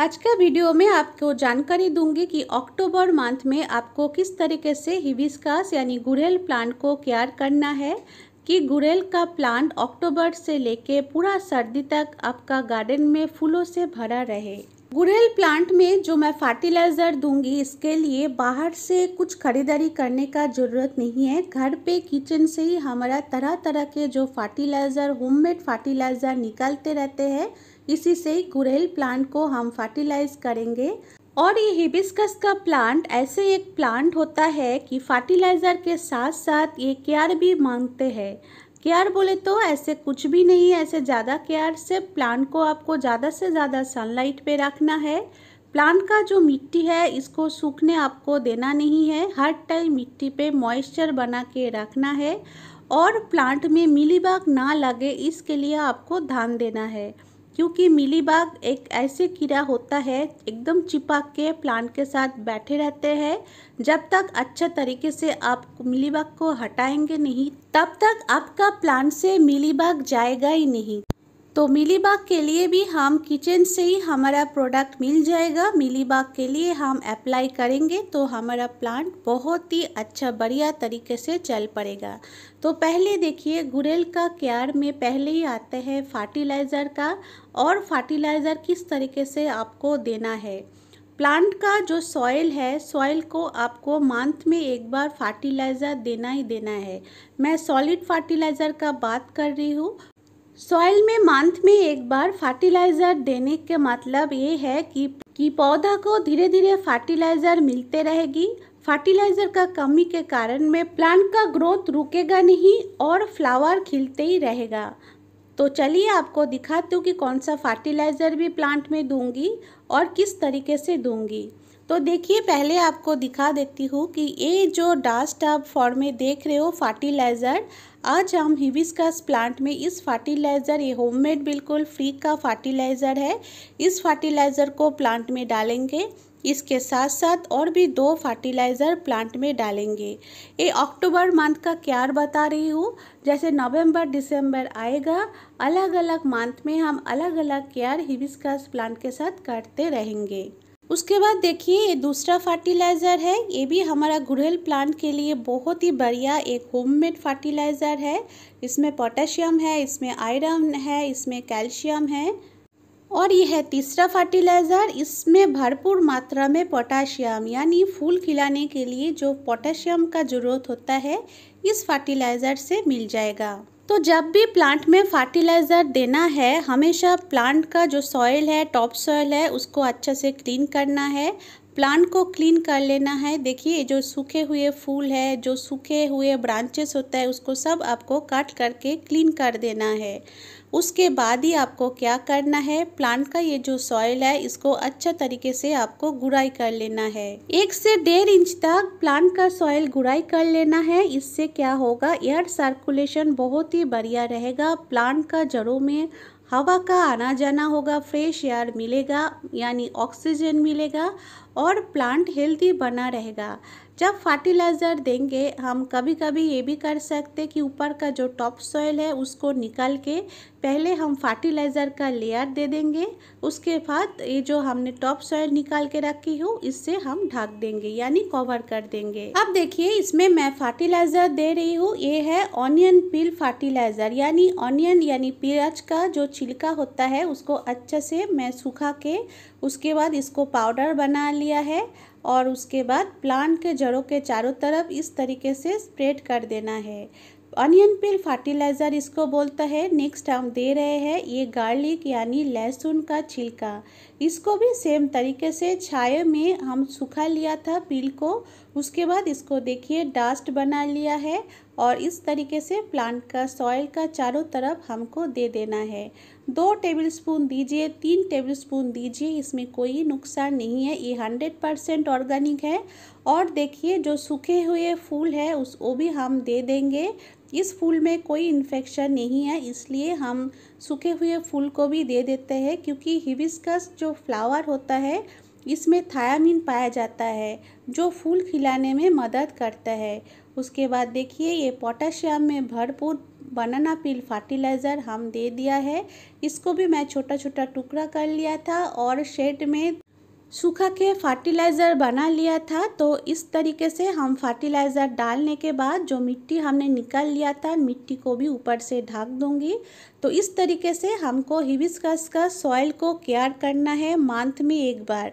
आज का वीडियो में आपको जानकारी दूंगी कि अक्टूबर मंथ में आपको किस तरीके से हिबिस्कास यानी गुरेल प्लांट को केयर करना है कि गुरेल का प्लांट अक्टूबर से लेके पूरा सर्दी तक आपका गार्डन में फूलों से भरा रहे गुरेल प्लांट में जो मैं फर्टिलाइज़र दूंगी इसके लिए बाहर से कुछ खरीदारी करने का ज़रूरत नहीं है घर पे किचन से ही हमारा तरह तरह के जो फर्टिलाइज़र होममेड फर्टिलाइज़र निकालते रहते हैं इसी से गुरेल प्लांट को हम फर्टिलाइज करेंगे और ये हिबिस्कस का प्लांट ऐसे एक प्लांट होता है कि फर्टिलाइज़र के साथ साथ ये केयर भी मांगते हैं केयर बोले तो ऐसे कुछ भी नहीं है ऐसे ज़्यादा केयर से प्लांट को आपको ज़्यादा से ज़्यादा सनलाइट पे रखना है प्लांट का जो मिट्टी है इसको सूखने आपको देना नहीं है हर टाइम मिट्टी पे मॉइस्चर बना के रखना है और प्लांट में मिलीबाग ना लगे इसके लिए आपको ध्यान देना है क्योंकि मिलीबाग एक ऐसे कीड़ा होता है एकदम चिपा के प्लांट के साथ बैठे रहते हैं जब तक अच्छा तरीके से आप मिलीबाग को हटाएंगे नहीं तब तक आपका प्लांट से मिलीबाग जाएगा ही नहीं तो मिली बाग के लिए भी हम किचन से ही हमारा प्रोडक्ट मिल जाएगा मिली बाग के लिए हम अप्लाई करेंगे तो हमारा प्लांट बहुत ही अच्छा बढ़िया तरीके से चल पड़ेगा तो पहले देखिए गुरेल का केयर में पहले ही आता है फर्टिलाइज़र का और फर्टिलाइज़र किस तरीके से आपको देना है प्लांट का जो सॉइल है सॉइल को आपको मंथ में एक बार फर्टिलाइज़र देना ही देना है मैं सॉलिड फर्टिलाइज़र का बात कर रही हूँ सॉइल में मंथ में एक बार फर्टिलाइज़र देने का मतलब ये है कि कि पौधा को धीरे धीरे फर्टिलाइज़र मिलते रहेगी फर्टिलाइज़र का कमी के कारण में प्लांट का ग्रोथ रुकेगा नहीं और फ्लावर खिलते ही रहेगा तो चलिए आपको दिखाती हूँ कि कौन सा फर्टिलाइज़र भी प्लांट में दूंगी और किस तरीके से दूंगी तो देखिए पहले आपको दिखा देती हूँ कि ये जो डास्ट आप फॉर्म में देख रहे हो फर्टिलाइज़र आज हम हिबिस्कस प्लांट में इस फर्टिलाइज़र ये होममेड बिल्कुल फ्री का फर्टिलाइज़र है इस फर्टिलाइज़र को प्लांट में डालेंगे इसके साथ साथ और भी दो फर्टिलाइज़र प्लांट में डालेंगे ये अक्टूबर मंथ का क्यार बता रही हूँ जैसे नवंबर दिसंबर आएगा अलग अलग मंथ में हम अलग अलग क्यार हिबिस्कस प्लांट के साथ करते रहेंगे उसके बाद देखिए ये दूसरा फर्टिलाइज़र है ये भी हमारा गुड़हल प्लांट के लिए बहुत ही बढ़िया एक होममेड फर्टिलाइज़र है इसमें पोटेशियम है इसमें आयरन है इसमें कैल्शियम है और यह तीसरा फर्टिलाइज़र इसमें भरपूर मात्रा में पोटाशियम यानी फूल खिलाने के लिए जो पोटाशियम का ज़रूरत होता है इस फर्टिलाइज़र से मिल जाएगा तो जब भी प्लांट में फर्टिलाइज़र देना है हमेशा प्लांट का जो सॉइल है टॉप सॉइल है उसको अच्छे से क्लीन करना है प्लांट को क्लीन कर लेना है देखिए जो सूखे हुए फूल है जो सूखे हुए ब्रांचेस होता है उसको सब आपको काट करके क्लीन कर देना है उसके बाद ही आपको क्या करना है प्लांट का ये जो सॉइल है इसको अच्छा तरीके से आपको गुड़ाई कर लेना है एक से डेढ़ इंच तक प्लांट का सॉइल गुड़ाई कर लेना है इससे क्या होगा एयर सर्कुलेशन बहुत ही बढ़िया रहेगा प्लांट का जड़ों में हवा का आना जाना होगा फ्रेश एयर मिलेगा यानी ऑक्सीजन मिलेगा और प्लांट हेल्दी बना रहेगा जब फर्टिलाइज़र देंगे हम कभी कभी ये भी कर सकते कि ऊपर का जो टॉप सॉइल है उसको निकाल के पहले हम फर्टिलाइज़र का लेयर दे देंगे उसके बाद ये जो हमने टॉप सॉइल निकाल के रखी हो इससे हम ढक देंगे यानी कवर कर देंगे अब देखिए इसमें मैं फर्टिलाइज़र दे रही हूँ ये है ऑनियन पिल फर्टिलाइज़र यानी ऑनियन यानी प्याज का जो छिलका होता है उसको अच्छे से मैं सूखा के उसके बाद इसको पाउडर बना लिया है और उसके बाद प्लांट के जड़ों के चारों तरफ इस तरीके से स्प्रेड कर देना है अनियन पिल फर्टिलाइज़र इसको बोलता है नेक्स्ट हम दे रहे हैं ये गार्लिक यानी लहसुन का छिलका इसको भी सेम तरीके से छाये में हम सूखा लिया था पिल को उसके बाद इसको देखिए डस्ट बना लिया है और इस तरीके से प्लांट का सॉइल का चारों तरफ हमको दे देना है दो टेबलस्पून दीजिए तीन टेबलस्पून दीजिए इसमें कोई नुकसान नहीं है ये हंड्रेड परसेंट ऑर्गेनिक है और देखिए जो सूखे हुए फूल है उस वो भी हम दे देंगे इस फूल में कोई इन्फेक्शन नहीं है इसलिए हम सूखे हुए फूल को भी दे देते हैं क्योंकि हिबिस्कस जो फ्लावर होता है इसमें थायामिन पाया जाता है जो फूल खिलाने में मदद करता है उसके बाद देखिए ये पोटाशियम में भरपूर बनाना पील फर्टिलाइज़र हम दे दिया है इसको भी मैं छोटा छोटा टुकड़ा कर लिया था और शेड में सूखा के फर्टिलाइज़र बना लिया था तो इस तरीके से हम फर्टिलाइज़र डालने के बाद जो मिट्टी हमने निकाल लिया था मिट्टी को भी ऊपर से ढक दूंगी तो इस तरीके से हमको हिबिस्कस का सॉइल को केयर करना है मंथ में एक बार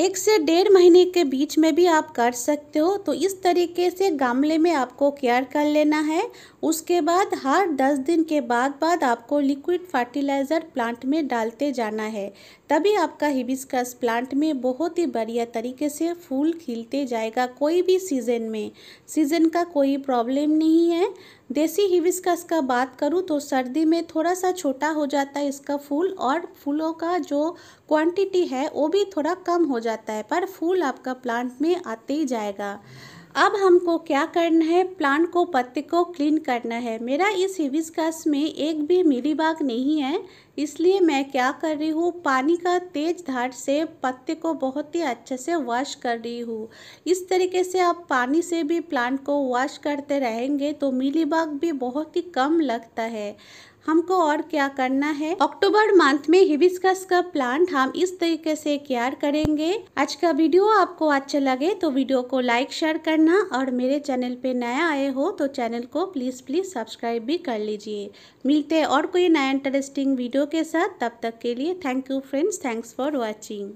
एक से डेढ़ महीने के बीच में भी आप कर सकते हो तो इस तरीके से गमले में आपको केयर कर लेना है उसके बाद हर 10 दिन के बाद बाद आपको लिक्विड फर्टिलाइज़र प्लांट में डालते जाना है तभी आपका हिबिस्कस प्लांट में बहुत ही बढ़िया तरीके से फूल खिलते जाएगा कोई भी सीज़न में सीज़न का कोई प्रॉब्लम नहीं है देसी हिबिस्कस का बात करूँ तो सर्दी में थोड़ा सा छोटा हो जाता है इसका फूल और फूलों का जो क्वांटिटी है वो भी थोड़ा कम हो जाता है पर फूल आपका प्लांट में आते ही जाएगा अब हमको क्या करना है प्लांट को पत्ते को क्लीन करना है मेरा इस हिबिस्कस में एक भी मिली बाग नहीं है इसलिए मैं क्या कर रही हूँ पानी का तेज धार से पत्ते को बहुत ही अच्छे से वॉश कर रही हूँ इस तरीके से आप पानी से भी प्लांट को वॉश करते रहेंगे तो मिली बाग भी बहुत ही कम लगता है हमको और क्या करना है अक्टूबर मंथ में हिबिस्कस का प्लांट हम इस तरीके से केयर करेंगे आज का वीडियो आपको अच्छा लगे तो वीडियो को लाइक शेयर करना और मेरे चैनल पे नया आए हो तो चैनल को प्लीज़ प्लीज़ सब्सक्राइब भी कर लीजिए मिलते हैं और कोई नया इंटरेस्टिंग वीडियो के साथ तब तक के लिए thank you friends thanks for watching